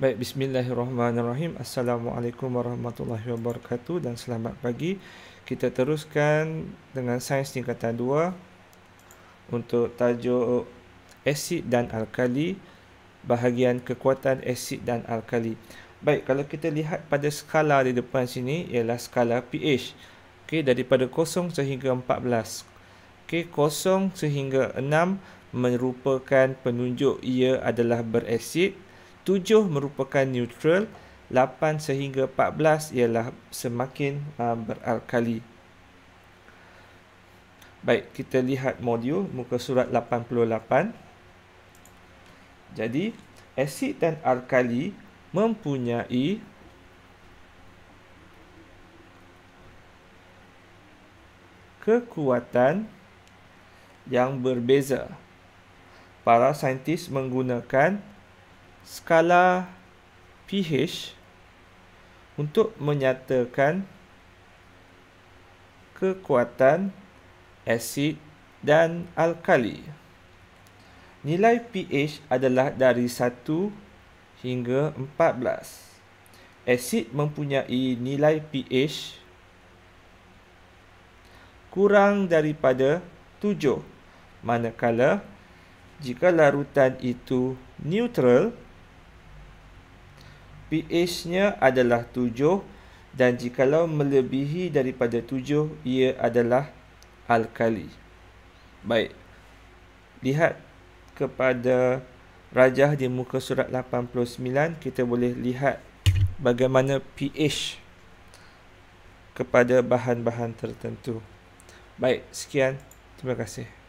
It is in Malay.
Baik, bismillahirrahmanirrahim. Assalamualaikum warahmatullahi wabarakatuh dan selamat pagi. Kita teruskan dengan sains tingkatan 2 untuk tajuk asid dan alkali, bahagian kekuatan asid dan alkali. Baik, kalau kita lihat pada skala di depan sini ialah skala pH. Okey, daripada 0 sehingga 14. okay 0 sehingga 6 merupakan penunjuk ia adalah berasid tujuh merupakan neutral, lapan sehingga empat belas ialah semakin uh, beralkali. Baik, kita lihat modul muka surat 88. Jadi, asid dan alkali mempunyai kekuatan yang berbeza. Para saintis menggunakan skala pH untuk menyatakan kekuatan asid dan alkali. Nilai pH adalah dari 1 hingga 14. Asid mempunyai nilai pH kurang daripada 7. Manakala jika larutan itu neutral, pH-nya adalah 7 dan jikalau melebihi daripada 7 ia adalah alkali. Baik. Lihat kepada rajah di muka surat 89 kita boleh lihat bagaimana pH kepada bahan-bahan tertentu. Baik, sekian. Terima kasih.